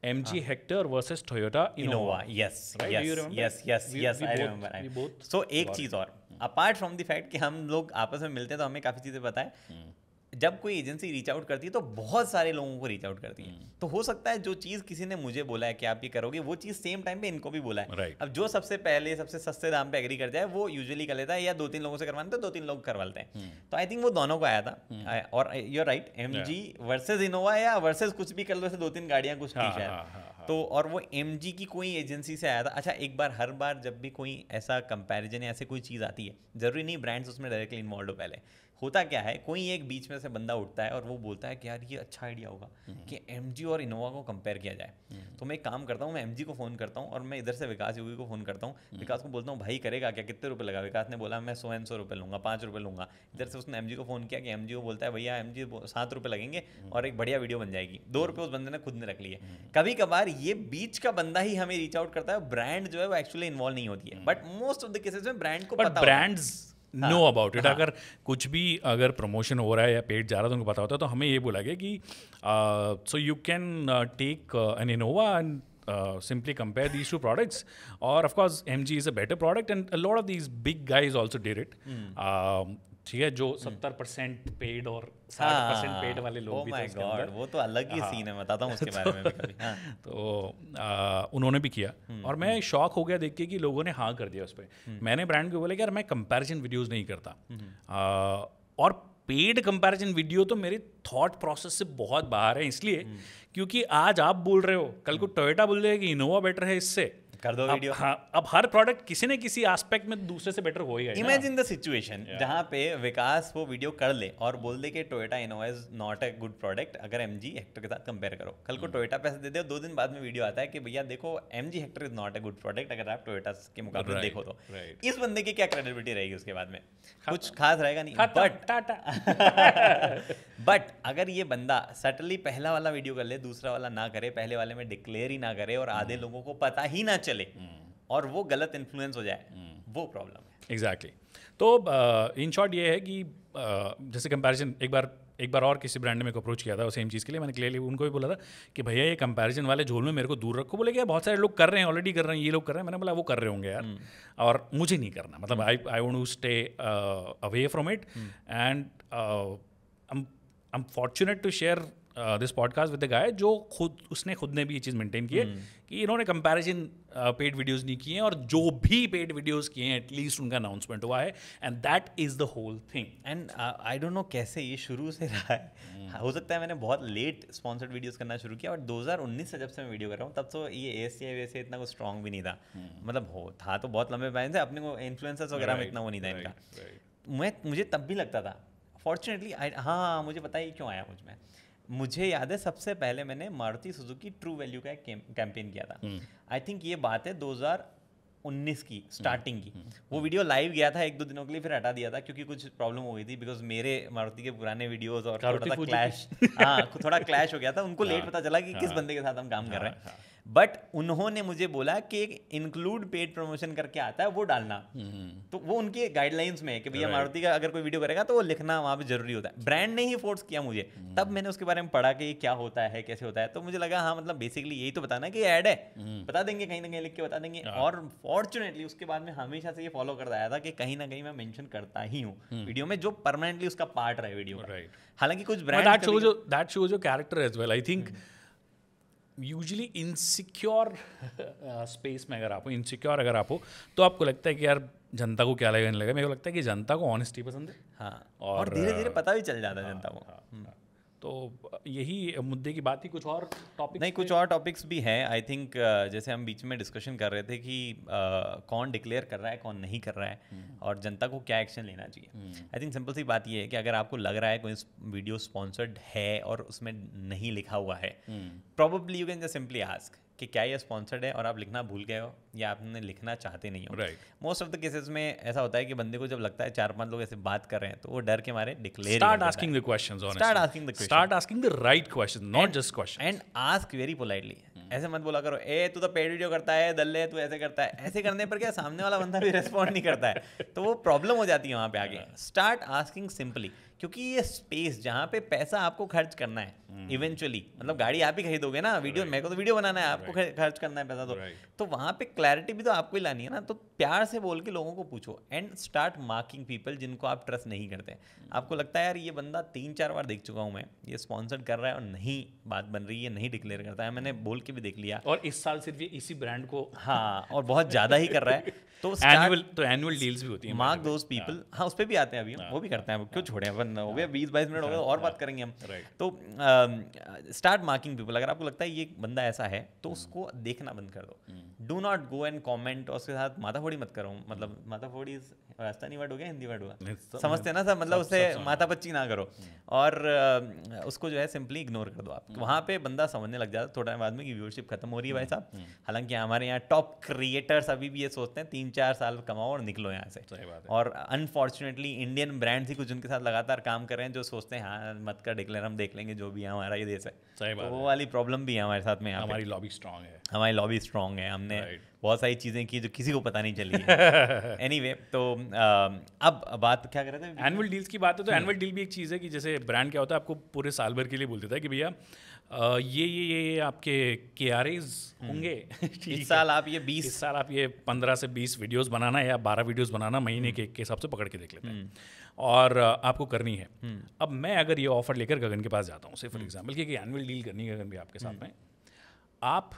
MG Hector versus Toyota Innova. Innova. Yes, right? yes, Do you remember? yes, yes, we, yes. We I both, remember. We both. So एक चीज और अपार्ट फ्रॉम द फैक्ट कि हम लोग आपस में मिलते हैं तो हमें काफी चीजें पता है जब कोई एजेंसी रीच आउट करती है तो बहुत सारे लोगों को रीच आउट करती है हम्म। तो हो सकता है जो चीज़ किसी ने मुझे बोला है कि आप ये करोगे वो चीज़ सेम टाइम पे इनको भी बोला है right. अब जो सबसे पहले सबसे सस्ते दाम पे एग्री कर जाए वो यूजुअली कर लेता है या दो तीन लोगों से करवाते तो दो तीन लोग करवाते हैं hmm. तो आई थिंक वो दोनों को आया था hmm. और you write M G versus Innova या वर्सेज कुछ भी कर लो दो तीन गाड़ियां कुछ थी शायद हाँ, हाँ, हाँ, तो और वो एम की कोई एजेंसी से आया था अच्छा एक बार हर बार जब भी कोई ऐसा कंपेरिजन या ऐसी कोई चीज़ आती है ज़रूरी नहीं ब्रांड्स उसमें डायरेक्टली इन्वॉल्व हो पहले होता क्या है कोई एक बीच में से बंदा उठता है और वो बोलता है कि यार ये अच्छा आइडिया होगा हम्म। कि एम और इनोवा को कंपेयर किया जाए हम्म। तो मैं एक काम करता हूँ मैं एम को फ़ोन करता हूँ और मैं इधर से विकास योगी को फ़ोन करता हूँ हम्म। विकास को बोलता हूँ भाई करेगा क्या कितने रुपये लगा विकास ने बोला मैं सौ एन सौ रुपये लूँगा पाँच रुपये लूँगा इधर से उसने एम को फ़ोन किया कि एम को बोलता है भैया एम जी सात रुपये लगेंगे और एक बढ़िया वीडियो बन जाएगी दो रुपये उस बंदे ने खुद ने रख लिए कभी कभार ये बीच का बंदा ही हमें रीच आउट करता है ब्रांड जो है वो एक्चुअली इन्वॉल्व नहीं होती है but most of the cases में ब्रांड को पता ब्रांड्स नो अबाउट इट अगर कुछ भी अगर प्रमोशन हो रहा है या पेट जा रहा है तो उनको पता होता है तो हमें ये बोला गया कि so you can take an Innova and simply compare these two products और of course M G is a better product and a lord of these big guys also there it ठीक है जो हम्म। सत्तर परसेंट पेड और साठ percent paid हाँ। वाले लोग oh भी थे God, वो तो अलग ही सीन हाँ। है बताता हूँ उसके तो बारे में भी कभी हाँ। तो आ, उन्होंने भी किया हम्म, और मैं हम्म। शॉक हो गया देख के कि लोगों ने हाँ कर दिया उस पर मैंने ब्रांड को बोला कि यार मैं कंपैरिजन वीडियोस नहीं करता और पेड कंपैरिजन वीडियो तो मेरे थॉट प्रोसेस से बहुत बाहर है इसलिए क्योंकि आज आप बोल रहे हो कल को टोयोटा बोल रहे कि इनोवा बेटर है इससे कर दो वीडियो हाँ अब हर प्रोडक्ट किसी न किसी एस्पेक्ट में दूसरे से बेटर हो ही इमेजिन द सिचुएशन जहाँ पे विकास वो वीडियो कर ले और बोल दे कि Toyota Innova is not a good product अगर एम जी हेक्टर के साथ कंपेयर करो कल को टोयोटा hmm. पैसे दे दो दो दिन बाद में वीडियो आता है कि भैया देखो M G Hector is not a good product अगर आप टोयोटा के मुकाबले देखो तो इस बंदे की क्या क्रेडिबिलिटी रहेगी उसके बाद में कुछ खास रहेगा नहीं बट टाटा बट अगर ये बंदा सटली पहला वाला वीडियो कर ले दूसरा वाला ना करे पहले वाले में डिक्लेयर ही ना करे और आधे hmm. लोगों को पता ही ना चले हम्म। और वो गलत इन्फ्लुएंस हो जाए हम्म। वो प्रॉब्लम है एग्जैक्टली तो इन शॉर्ट ये है कि जैसे कंपैरिजन एक बार एक बार और किसी ब्रांड ने मेरे को अप्रोच किया था सेम चीज़ के लिए मैंने क्लियरली उनको भी बोला था कि भैया ये कंपैरिजन वाले झोल में मेरे को दूर रखो बोले कि बहुत सारे लोग कर रहे हैं ऑलरेडी कर रहे हैं ये लोग कर रहे हैं मैंने बोला वो कर रहे होंगे यार हम्म। और मुझे नहीं करना मतलब I I want to stay away from it and I am fortunate to share this podcast with the guy जो खुद उसने खुद ने भी ये चीज़ मेंटेन की है hmm. कि इन्होंने कंपैरिजन पेड वीडियोस नहीं किए हैं और जो भी पेड वीडियोस किए हैं एटलीस्ट उनका अनाउंसमेंट हुआ है and that is the whole thing and I don't know कैसे ये शुरू से रहा है hmm. हो सकता है मैंने बहुत लेट स्पॉन्सर्ड वीडियोज़ करना शुरू किया और 2019 से जब से मैं वीडियो कर रहा हूँ तब तो ये ए सी आई वैसे इतना कुछ स्ट्रॉन्ग भी नहीं था hmm. मतलब हो था तो बहुत लंबे पैन से अपने को इन्फ्लुएंसर्स वगैरह में इतना वो नहीं था इनका मैं मुझे तब भी लगता था फॉर्चुनेटली हाँ मुझे पता ही क्यों आया मुझ में मुझे याद है सबसे पहले मैंने मारुति सुजुकी ट्रू वैल्यू का कैंपेन किया था आई हम्म। थिंक ये बात है 2019 की स्टार्टिंग हम्म। की हम्म। वो वीडियो लाइव गया था एक दो दिनों के लिए फिर हटा दिया था क्योंकि कुछ प्रॉब्लम हो गई थी बिकॉज मेरे मारुति के पुराने वीडियोज और थोड़ा क्लैश हाँ थोड़ा क्लैश हो गया था उनको लेट हाँ। पता चला कि किस हाँ। बंदे के साथ हम काम कर हाँ, रहे हैं बट उन्होंने मुझे बोला कि एक इंक्लूड पेड प्रमोशन करके आता है वो डालना हम्म। तो वो उनके गाइडलाइंस में है कि भैया मारुति का अगर कोई वीडियो करेगा तो वो लिखना वहाँ पे जरूरी होता है ब्रांड ने ही फोर्स किया मुझे हम्म। तब मैंने उसके बारे में पढ़ा कि क्या होता है कैसे होता है तो मुझे लगा हाँ मतलब बेसिकली यही तो बताना कि एड है हम्म। बता देंगे कहीं ना कहीं लिख के बता देंगे हाँ। और फॉर्चुनेटली उसके बाद में हमेशा से ये फॉलो करता आया था कि कहीं ना कहीं मैं मैंशन करता ही हूँ वीडियो में जो परमानेंटली उसका पार्ट है वीडियो हालांकि कुछ ब्रांड दैट जो दैट शो जो character as well I think usually insecure space में अगर आप हो इनसिक्योर अगर आप हो तो आपको लगता है कि यार जनता को क्या लगे नहीं लगे मेरे को लगता है कि जनता को ऑनेस्टी पसंद है हाँ और धीरे धीरे uh, पता भी चल जाता है जनता हाँ, को हाँ, हम्म। हाँ। तो यही मुद्दे की बात ही कुछ और टॉपिक नहीं कुछ और टॉपिक्स भी हैं आई थिंक uh, जैसे हम बीच में डिस्कशन कर रहे थे कि uh, कौन डिक्लेयर कर रहा है कौन नहीं कर रहा है hmm. और जनता को क्या एक्शन लेना चाहिए आई थिंक सिंपल सी बात यह है कि अगर आपको लग रहा है कोई वीडियो स्पॉन्सर्ड है और उसमें नहीं लिखा हुआ है probably you can just simply ask कि क्या ये स्पॉन्सर्ड है और आप लिखना भूल गए हो या आपने लिखना चाहते नहीं हो मोस्ट ऑफ द केसेस में ऐसा होता है कि बंदे को जब लगता है चार पांच लोग ऐसे बात कर रहे हैं तो वो डर के मारे declare start asking the questions start asking the start asking the right question not just question and ask very politely ऐसे मत बोला करो ए तू तो पेड वीडियो करता है दल्ले तू ऐसे करता है ऐसे करने पर क्या सामने वाला बंदा भी रेस्पॉन्ड नहीं करता है तो वो प्रॉब्लम हो जाती है वहाँ पे आगे स्टार्ट आस्किंग सिंपली क्योंकि ये स्पेस जहाँ पे पैसा आपको खर्च करना है इवेंचुअली हम्म। hmm. मतलब गाड़ी आप ही खरीदोगे ना वीडियो right. मेरे को तो वीडियो बनाना है आपको right. खर्च करना है पैसा तो right. तो वहाँ पे क्लैरिटी भी तो आपको ही लानी है ना तो प्यार से बोल के लोगों को पूछो एंड स्टार्ट मार्किंग पीपल जिनको आप ट्रस्ट नहीं करते hmm. आपको लगता है यार ये बंदा तीन चार बार देख चुका हूँ मैं ये स्पॉन्सर्ड कर रहा है और नहीं बात बन रही है नहीं डिक्लेयर करता है मैंने बोल के भी देख लिया और इस साल सिर्फ ये इसी ब्रांड को हाँ और बहुत ज़्यादा ही कर रहा है तो एनुअल तो एनुअल डील्स भी होती है मार्क दोज पीपल हाँ उस पर भी आते हैं अभी वो हाँ। भी करते हैं क्यों छोड़े बनना हो गया बीस बाईस मिनट हो गए और बात करेंगे हम तो स्टार्ट मार्किंग पीपल अगर आपको लगता है ये बंदा ऐसा है तो hmm. उसको देखना बंद कर दो do not go and comment और उसके साथ फोड़ी मत करो मतलब hmm. फोड़ी राजस्थानी वर्ड हो गया हिंदी वर्ड हो गया समझते ना सर मतलब उससे माता बच्ची ना करो hmm. और उसको जो है सिंपली इग्नोर कर दो आप वहाँ पे बंदा समझने लग जाता थोड़ा बाद में कि व्यूअरशिप खत्म हो रही है भाई साहब हालांकि हमारे यहाँ टॉप क्रिएटर्स अभी भी ये सोचते हैं तीन चार साल कमाओ और निकलो यहाँ से और अनफॉर्चुनेटली इंडियन ब्रांड्स ही कुछ उनके साथ लगातार लगातार काम कर रहे हैं जो सोचते हैं हाँ मत कर डिक्लेयर हम देख लेंगे जो भी है हमारा ही देश है सही बात तो वो वाली प्रॉब्लम भी है हमारे साथ में हमारी लॉबी स्ट्रांग है हमारी लॉबी स्ट्रांग है हमने बहुत सारी चीज़ें की जो किसी को पता नहीं चली है एनी anyway, तो अब बात क्या कर रहे थे एनुअल डील्स की बात है तो एनुअल हम्म। डील भी एक चीज़ है कि जैसे ब्रांड क्या होता है आपको पूरे साल भर के लिए बोल देता है कि भैया ये ये ये आपके के आर एज होंगे इस साल आप ये बीस साल आप ये पंद्रह से बीस वीडियोस बनाना या बारह वीडियोस बनाना महीने के हिसाब से पकड़ के देख लेते हैं हम्म। और आपको करनी है हम्म। अब मैं अगर ये ऑफर लेकर गगन के पास जाता हूँ सिर्फ फॉर एग्जाम्पल हम्म। कि एनुअल डील करनी है गगन भी आपके साथ हम्म। में आप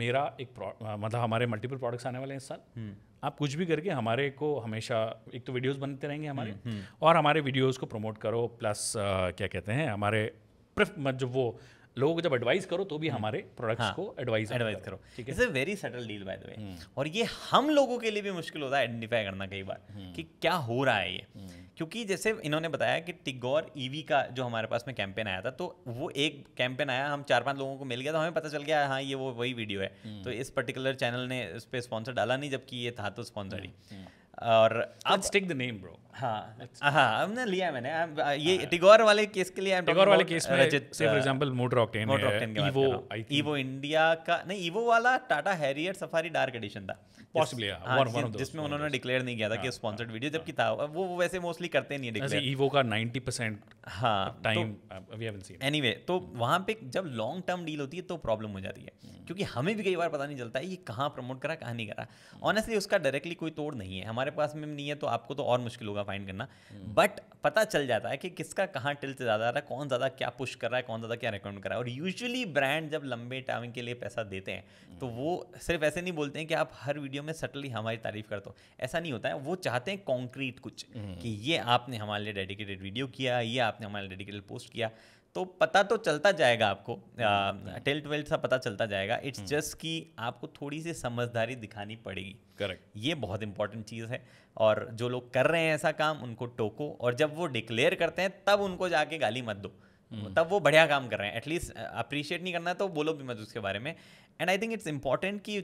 मेरा एक मतलब हमारे मल्टीपल प्रोडक्ट्स आने वाले हैं इस साल आप कुछ भी करके हमारे को हमेशा एक तो वीडियोस बनते रहेंगे हमारे और हमारे वीडियोस को प्रमोट करो प्लस क्या कहते हैं हमारे मतलब जब वो लोगों को जब एडवाइस करो तो भी हमारे प्रोडक्ट्स हाँ, को एडवाइस एडवाइस करो it's a very subtle deal by the way और ये हम लोगों के लिए भी मुश्किल होता है आइडेंटिफाई करना कई बार कि क्या हो रहा है ये क्योंकि जैसे इन्होंने बताया कि टिगोर ईवी का जो हमारे पास में कैंपेन आया था तो वो एक कैंपेन आया हम चार पांच लोगों को मिल गया तो हमें पता चल गया हाँ ये वो वही वीडियो है हम्म। तो इस पर्टिकुलर चैनल ने इस पर स्पॉन्सर डाला नहीं जबकि ये था तो स्पॉन्सर ही हम्म, हम्म। और अब स्टिक द नेम ब्रो हाँ, अच्छा। हाँ हमने लिया मैंने ये हाँ, हाँ। टिगोर वाले केस के लिए टिगोर वाले केस uh, में से for example Motor Octane Evo India का नहीं ईवो वाला Tata Harrier Safari Dark Edition था पॉसिबली जिसमें उन्होंने डिक्लेयर नहीं किया था कि स्पॉन्सर्ड वीडियो जबकि था वो वैसे मोस्टली करते नहीं डिक्लेयर ईवो का 90% time we haven't seen anyway तो, uh, तो hmm। वहां पे जब लॉन्ग टर्म डील होती है तो प्रॉब्लम हो जाती है hmm। क्योंकि हमें भी कई बार पता नहीं चलता है ये प्रमोट करा कहाँ नहीं करा ऑनेस्टली hmm। उसका डायरेक्टली कोई तोड़ नहीं है हमारे पास में नहीं है तो आपको तो और मुश्किल होगा होगा फाइंड करना बट हम्म। पता चल जाता है कि किसका कहाँ टिल्ट ज़्यादा आ रहा है कौन ज़्यादा क्या पुश कर रहा है कौन ज़्यादा क्या रिकमेंड कर रहा है और यूजुअली ब्रांड जब लंबे टाइम के लिए पैसा देते हैं हम्म। तो वो सिर्फ ऐसे नहीं बोलते हैं कि आप हर वीडियो में सटली हमारी तारीफ कर दो ऐसा नहीं होता है वो चाहते हैं कॉन्क्रीट कुछ हम्म। कि ये आपने हमारे लिए डेडिकेटेड वीडियो किया ये आपने हमारे लिए डेडिकेटेड पोस्ट किया तो पता तो चलता जाएगा आपको टेल ट्वेल्थ सा पता चलता जाएगा इट्स हम्म। जस्ट कि आपको थोड़ी सी समझदारी दिखानी पड़ेगी करेक्ट ये बहुत इंपॉर्टेंट चीज़ है और जो लोग कर रहे हैं ऐसा काम उनको टोको और जब वो डिक्लेयर करते हैं तब उनको जाके गाली मत दो हम्म। तब वो बढ़िया काम कर रहे हैं एटलीस्ट अप्रिशिएट नहीं करना तो बोलो भी मत उसके बारे में and I think it's important कि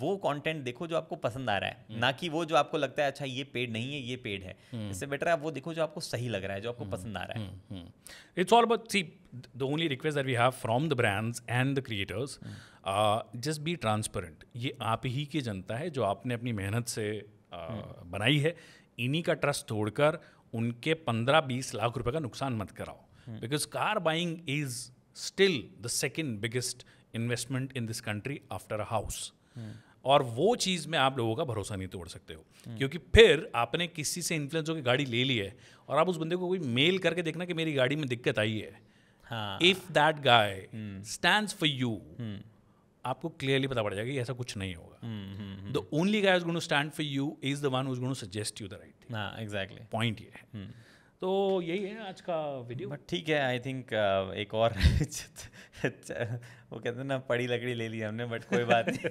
वो कंटेंट देखो जो आपको पसंद आ रहा है hmm. ना कि वो जो आपको लगता है अच्छा ये पेड नहीं है ये पेड है hmm. इससे बेटर है आप वो देखो जो आपको सही लग रहा है जो आपको hmm. पसंद आ रहा है it's all about see the only request that we have from the brands and the creators just be transparent ये आप ही की जनता है जो आपने अपनी मेहनत से uh, बनाई है इन्हीं का ट्रस्ट तोड़कर उनके पंद्रह बीस लाख रुपए का नुकसान मत कराओ because car buying is still the second biggest investment in this country after a house और वो चीज़ में आप लोगों का भरोसा नहीं तोड़ सकते हो hmm. क्योंकि फिर आपने किसी से इन्फ्लुएंस होकर गाड़ी ले ली है और आप उस बंदे को कोई मेल करके देखना कि मेरी गाड़ी में दिक्कत आई है if that guy stand for you आपको क्लियरली पता पड़ जाएगा कि ऐसा कुछ नहीं होगा the only guys is stand for you is the one is suggest you the right exactly point ये है hmm. तो यही है आज का वीडियो बट ठीक है आई थिंक uh, एक और वो कहते हैं ना पड़ी लकड़ी ले ली हमने बट कोई बात नहीं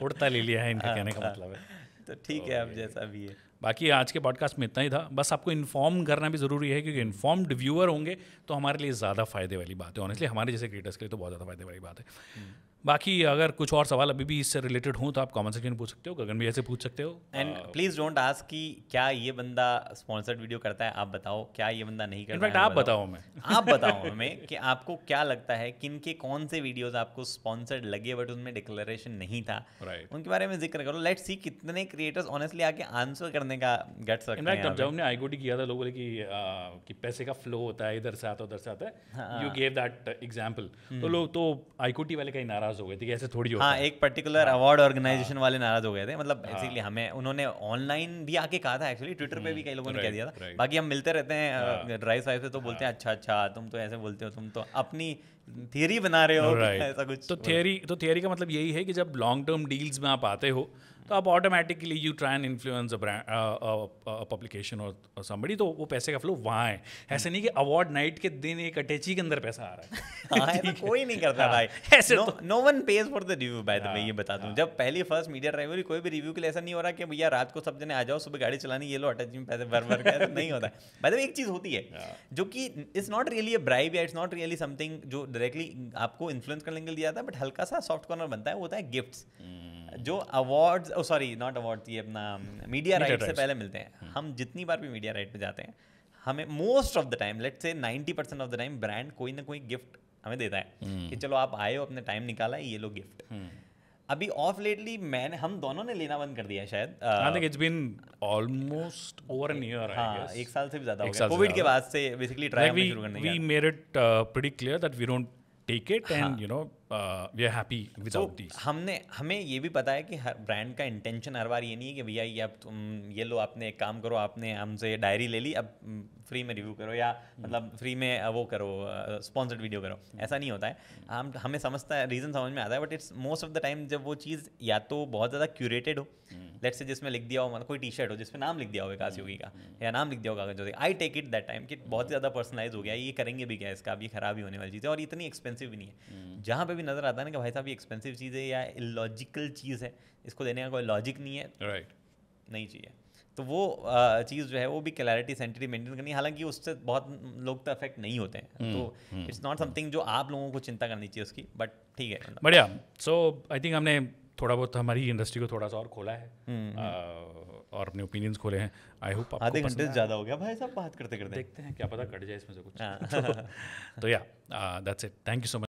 उड़ता ले लिया है इनका कहने का हाँ, मतलब है हाँ। तो ठीक तो है अब जैसा भी है बाकी आज के पॉडकास्ट में इतना ही था बस आपको इन्फॉर्म करना भी ज़रूरी है क्योंकि इन्फॉर्म्ड व्यूअर होंगे तो हमारे लिए ज़्यादा फायदे वाली बात है ऑनेस्टली हमारे जैसे क्रिएटर्स के लिए तो बहुत ज़्यादा फायदे वाली बात है हम्म। बाकी अगर कुछ और सवाल अभी भी इससे रिलेटेड हों तो आप कॉमेंट सेक्शन में पूछ सकते हो गगन भैया से पूछ सकते हो एंड प्लीज डोंट आस्क कि क्या ये बंदा स्पॉन्सर्ड वीडियो करता है आप बताओ क्या ये बंदा नहीं करता इनफैक्ट आप बताओ हमें आप बताओ हमें कि आपको क्या लगता है किन के कौन से वीडियोज आपको स्पॉन्सर्ड लगे बट उनमें डिक्लेरेशन नहीं था राइट उनके बारे में जिक्र करो लेट सी कितने क्रिएटर्स ऑनेस्टली आके आंसर करने का गट सकते हैं जब हमने आईगोटी किया था लोग बोले uh, कि पैसे का फ्लो होता है इधर से आता है उधर से आता है यू गेव दैट एग्जाम्पल तो हम्म। लोग तो आईकोटी वाले कहीं नाराज नाराज हो गए थे कि ऐसे थोड़ी हाँ एक पर्टिकुलर अवार्ड ऑर्गेनाइजेशन वाले नाराज हो गए थे मतलब बेसिकली हाँ। हमें उन्होंने ऑनलाइन भी आके कहा था एक्चुअली ट्विटर पे भी हम्म, कई लोगों ने कह दिया था बाकी हम मिलते रहते हैं ड्राइव हाँ। साइव से तो बोलते हैं हाँ। अच्छा अच्छा तुम तो ऐसे बोलते हो तुम तो अपनी थियरी बना रहे हो ऐसा कुछ तो थियरी तो थियरी का मतलब यही है कि जब लॉन्ग टर्म डील्स में आप आते हो तो आप automatically you try and influence publication और समबड़ी तो वो पैसे का फ्लो वहाँ है ऐसे नहीं कि अवार्ड नाइट के दिन एक अटैची के अंदर पैसा आ रहा है हाँ, ऐसा कोई नहीं करता हाँ, भाई ऐसे no one pays for the review by the मैं ये बता दूँ हाँ। जब पहली फर्स्ट मीडिया ड्राइवर कोई भी रिव्यू के लिए ऐसा नहीं हो रहा कि भैया रात को सब जने आ जाओ सुबह गाड़ी चलानी ये लो अटैची में पैसे भर भर के नहीं होता बाय द वे एक चीज़ होती है जो कि it's not really a bribe या इट्स नॉट रियली समथिंग जो डायरेक्टली आपको इन्फ्लुएंस करने के लिए दिया जाता है बट हल्का सा सॉफ्ट कॉर्नर बनता है वो होता है गिफ्ट्स जो अवार्ड सॉरी नॉट अवार्ड ये अपना मीडिया um, राइट से पहले मिलते हैं hmm. हम जितनी बार भी मीडिया राइट पे जाते हैं हमें most of the time let say ninety percent of the time brand कोई ना कोई गिफ्ट हमें देता है hmm. कि चलो आप आए हो अपने टाइम निकाला है ये लो गिफ्ट hmm. अभी ऑफ लेटली मैंने हम दोनों ने लेना बंद कर दिया शायद it's been almost over an year एक साल से भी ज्यादा हो गया कोविड के बाद से बेसिकली ट्राई शुरू करने we made it pretty clear that we don't take it and you know we are happy without this हमने हमें ये भी पता है कि हर ब्रांड का इंटेंशन हर बार ये नहीं है कि भैया ये आप तुम ये लो आपने एक काम करो आपने हमसे डायरी ले ली अब फ्री में रिव्यू करो या मतलब फ्री में वो करो स्पॉन्सर्ड वीडियो करो ऐसा नहीं होता है हम हमें समझता है रीज़न समझ में आता है but it's most of the time जब वो चीज़ या तो बहुत ज़्यादा क्यूरेटेड हो लेट हम्म। से जिसमें लिख दिया हो मतलब कोई टी शर्ट हो जिसमें नाम लिख दिया हो विकास योगी का हम्म। या नाम लिख दिया होगा जो I take it that time कि बहुत हम्म। ज़्यादा पर्सनलाइज हो गया ये करेंगे भी क्या इसका अब ये खराब ही होने वाली चीज़ है और इतनी एक्सपेंसिव भी नहीं है जहाँ पर भी नज़र आता है ना कि भाई साहब ये एक्सपेंसिव चीज़ है या लॉजिकल चीज़ है इसको देने का कोई लॉजिक नहीं है राइट नहीं चाहिए तो वो चीज़ जो है वो भी क्लैरिटी सेंटरी मेंटेन करनी हालांकि उससे बहुत लोग तो अफेक्ट नहीं होते हैं हम्म, तो इट्स नॉट समथिंग जो आप लोगों को चिंता करनी चाहिए उसकी बट ठीक है बढ़िया सो आई थिंक हमने थोड़ा बहुत हमारी इंडस्ट्री को थोड़ा सा और खोला है हम्म, हम्म। और अपने ओपिनियंस खोले हैं आई होप आधे घंटे से ज़्यादा हो गया भाई साहब बात करते करते देखते हैं क्या पता कट जाए इसमें से कुछ हाँ। तो, तो या that's it thank you so much